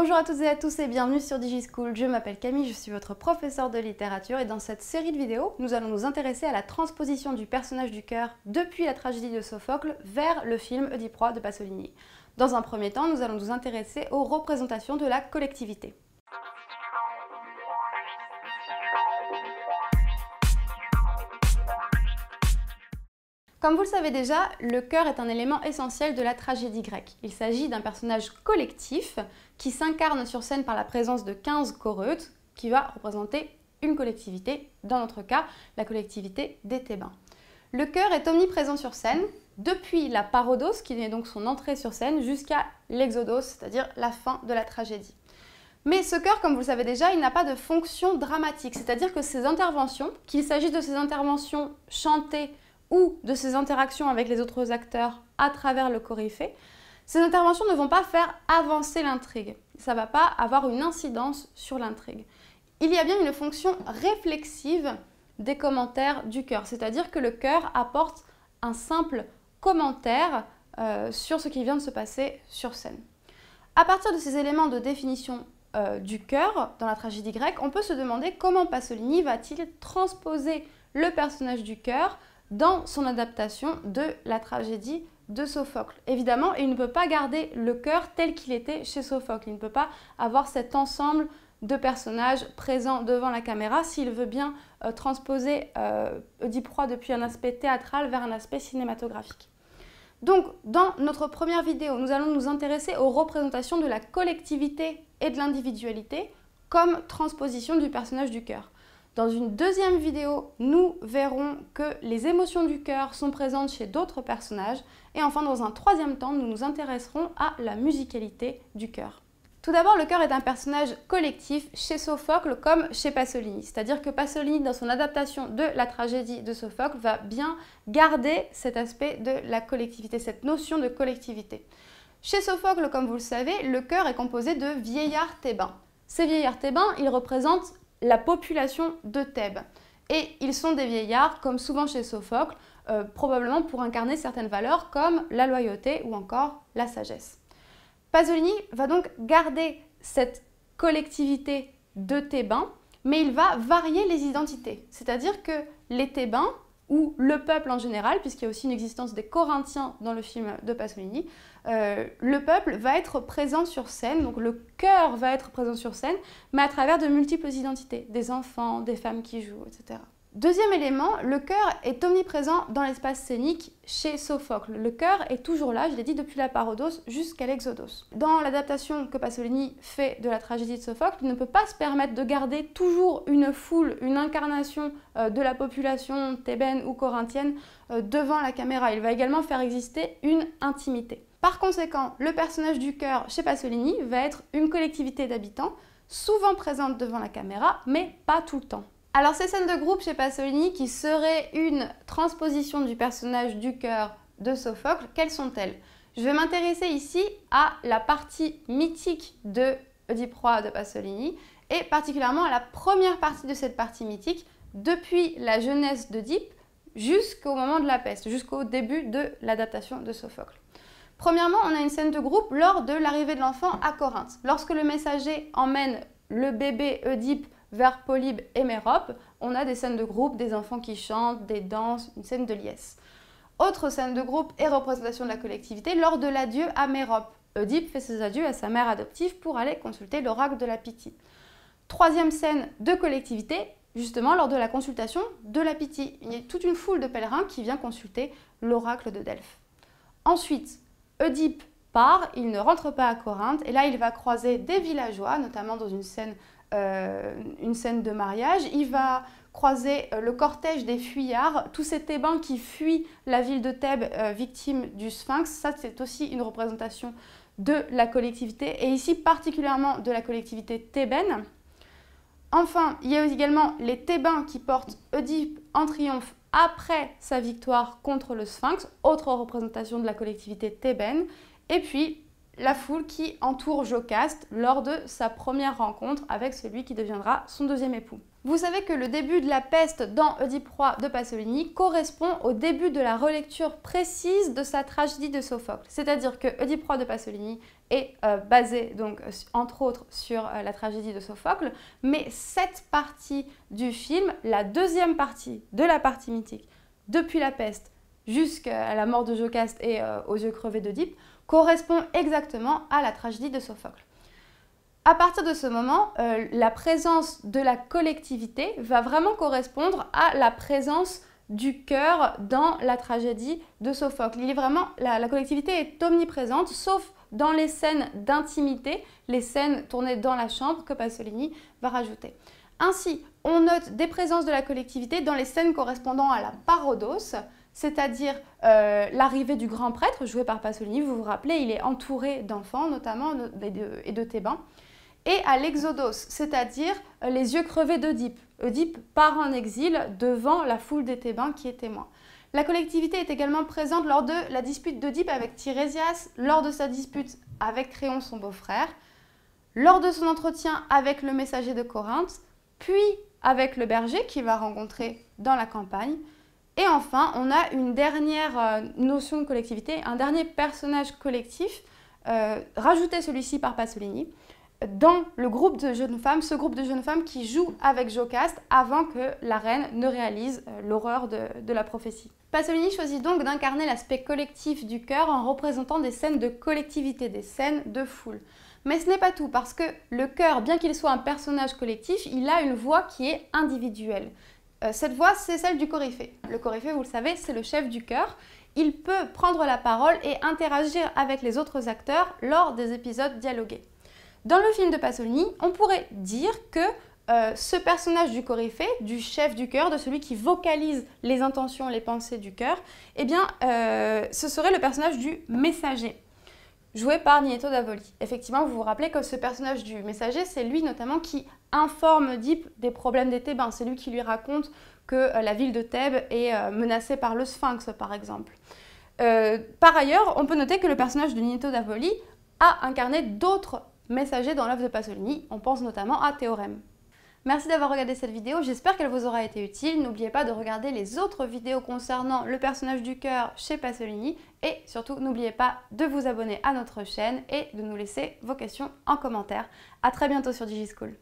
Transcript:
Bonjour à toutes et à tous et bienvenue sur DigiSchool. Je m'appelle Camille, je suis votre professeur de littérature et dans cette série de vidéos, nous allons nous intéresser à la transposition du personnage du cœur depuis la tragédie de Sophocle vers le film Oedipe de Pasolini. Dans un premier temps, nous allons nous intéresser aux représentations de la collectivité. Comme vous le savez déjà, le chœur est un élément essentiel de la tragédie grecque. Il s'agit d'un personnage collectif qui s'incarne sur scène par la présence de 15 choreutes, qui va représenter une collectivité, dans notre cas, la collectivité des Thébains. Le chœur est omniprésent sur scène, depuis la Parodos, qui est donc son entrée sur scène, jusqu'à l'Exodos, c'est-à-dire la fin de la tragédie. Mais ce chœur, comme vous le savez déjà, il n'a pas de fonction dramatique, c'est-à-dire que ses interventions, qu'il s'agisse de ses interventions chantées, ou de ses interactions avec les autres acteurs à travers le coryphée, ces interventions ne vont pas faire avancer l'intrigue. Ça ne va pas avoir une incidence sur l'intrigue. Il y a bien une fonction réflexive des commentaires du cœur, c'est-à-dire que le cœur apporte un simple commentaire euh, sur ce qui vient de se passer sur scène. À partir de ces éléments de définition euh, du cœur dans la tragédie grecque, on peut se demander comment Pasolini va-t-il transposer le personnage du cœur dans son adaptation de la tragédie de Sophocle. Évidemment, il ne peut pas garder le cœur tel qu'il était chez Sophocle. Il ne peut pas avoir cet ensemble de personnages présents devant la caméra s'il veut bien euh, transposer euh, depuis un aspect théâtral vers un aspect cinématographique. Donc, dans notre première vidéo, nous allons nous intéresser aux représentations de la collectivité et de l'individualité comme transposition du personnage du cœur. Dans une deuxième vidéo, nous verrons que les émotions du cœur sont présentes chez d'autres personnages. Et enfin, dans un troisième temps, nous nous intéresserons à la musicalité du cœur. Tout d'abord, le cœur est un personnage collectif chez Sophocle comme chez Pasolini. C'est-à-dire que Pasolini, dans son adaptation de la tragédie de Sophocle, va bien garder cet aspect de la collectivité, cette notion de collectivité. Chez Sophocle, comme vous le savez, le cœur est composé de vieillards thébains. Ces vieillards thébains, ils représentent la population de Thèbes. Et ils sont des vieillards, comme souvent chez Sophocle, euh, probablement pour incarner certaines valeurs comme la loyauté ou encore la sagesse. Pasolini va donc garder cette collectivité de Thébains, mais il va varier les identités. C'est-à-dire que les Thébains ou le peuple en général, puisqu'il y a aussi une existence des Corinthiens dans le film de Pasolini, euh, le peuple va être présent sur scène, donc le cœur va être présent sur scène, mais à travers de multiples identités, des enfants, des femmes qui jouent, etc. Deuxième élément, le cœur est omniprésent dans l'espace scénique chez Sophocle. Le cœur est toujours là, je l'ai dit, depuis la Parodos jusqu'à l'Exodos. Dans l'adaptation que Pasolini fait de la tragédie de Sophocle, il ne peut pas se permettre de garder toujours une foule, une incarnation euh, de la population thébaine ou corinthienne euh, devant la caméra. Il va également faire exister une intimité. Par conséquent, le personnage du cœur chez Pasolini va être une collectivité d'habitants, souvent présente devant la caméra, mais pas tout le temps. Alors ces scènes de groupe chez Pasolini qui seraient une transposition du personnage du cœur de Sophocle, quelles sont-elles Je vais m'intéresser ici à la partie mythique de Oedipe de Pasolini et particulièrement à la première partie de cette partie mythique depuis la jeunesse d'Oedipe jusqu'au moment de la peste, jusqu'au début de l'adaptation de Sophocle. Premièrement, on a une scène de groupe lors de l'arrivée de l'enfant à Corinthe. Lorsque le messager emmène le bébé Oedipe vers Polybe et Mérope, on a des scènes de groupe, des enfants qui chantent, des danses, une scène de liesse. Autre scène de groupe et représentation de la collectivité lors de l'adieu à Mérope. Oedipe fait ses adieux à sa mère adoptive pour aller consulter l'oracle de la Pythie. Troisième scène de collectivité, justement lors de la consultation de la Pythie. Il y a toute une foule de pèlerins qui vient consulter l'oracle de Delphes. Ensuite, Oedipe part, il ne rentre pas à Corinthe, et là il va croiser des villageois, notamment dans une scène euh, une scène de mariage. Il va croiser euh, le cortège des fuyards, tous ces Thébains qui fuient la ville de Thèbes euh, victime du sphinx. Ça, c'est aussi une représentation de la collectivité, et ici particulièrement de la collectivité thébaine. Enfin, il y a également les Thébains qui portent Oedipe en triomphe après sa victoire contre le Sphinx, autre représentation de la collectivité thébaine. Et puis, la foule qui entoure Jocaste lors de sa première rencontre avec celui qui deviendra son deuxième époux. Vous savez que le début de la peste dans Oedipe de Pasolini correspond au début de la relecture précise de sa tragédie de Sophocle. C'est-à-dire que Oedipe de Pasolini est euh, basé donc entre autres sur euh, la tragédie de Sophocle, mais cette partie du film, la deuxième partie de la partie mythique, depuis la peste jusqu'à la mort de Jocaste et euh, aux yeux crevés d'Oedipe, correspond exactement à la tragédie de Sophocle. À partir de ce moment, euh, la présence de la collectivité va vraiment correspondre à la présence du cœur dans la tragédie de Sophocle. Il vraiment, la, collectivité est omniprésente, sauf dans les scènes d'intimité, les scènes tournées dans la chambre que Pasolini va rajouter. Ainsi, on note des présences de la collectivité dans les scènes correspondant à la parodos », c'est-à-dire euh, l'arrivée du grand prêtre, joué par Pasolini, vous vous rappelez, il est entouré d'enfants notamment et de, et Thébains, et à l'Exodos, c'est-à-dire euh, les yeux crevés d'Oedipe. Oedipe part en exil devant la foule des Thébains qui est témoin. La collectivité est également présente lors de la dispute d'Oedipe avec Tirésias, lors de sa dispute avec Créon, son beau-frère, lors de son entretien avec le messager de Corinthe, puis avec le berger qu'il va rencontrer dans la campagne, et enfin, on a une dernière euh, notion de collectivité, un dernier personnage collectif, euh, rajouté celui-ci par Pasolini, dans le groupe de jeunes femmes, ce groupe de jeunes femmes qui joue avec Jocaste avant que la reine ne réalise euh, l'horreur de, de, la prophétie. Pasolini choisit donc d'incarner l'aspect collectif du cœur en représentant des scènes de collectivité, des scènes de foule. Mais ce n'est pas tout, parce que le cœur, bien qu'il soit un personnage collectif, il a une voix qui est individuelle. Euh, cette voix, c'est celle du coryphée. Le coryphée, vous le savez, c'est le chef du cœur. Il peut prendre la parole et interagir avec les autres acteurs lors des épisodes dialogués. Dans le film de Pasolini, on pourrait dire que euh, ce personnage du coryphée, du chef du cœur, de celui qui vocalise les intentions, les pensées du cœur, eh bien, euh, ce serait le personnage du messager joué par Nieto d'Avoli. Effectivement, vous vous rappelez que ce personnage du messager, c'est lui notamment qui informe Deep des problèmes des Thébains. C'est lui qui lui raconte que euh, la ville de Thèbes est euh, menacée par le Sphinx, par exemple. Euh, par ailleurs, on peut noter que le personnage de Nieto d'Avoli a incarné d'autres messagers dans l'œuvre de Pasolini. On pense notamment à Théorème. Merci d'avoir regardé cette vidéo, j'espère qu'elle vous aura été utile. N'oubliez pas de regarder les autres vidéos concernant le personnage du cœur chez Pasolini et surtout n'oubliez pas de vous abonner à notre chaîne et de nous laisser vos questions en commentaire. A très bientôt sur DigiSchool.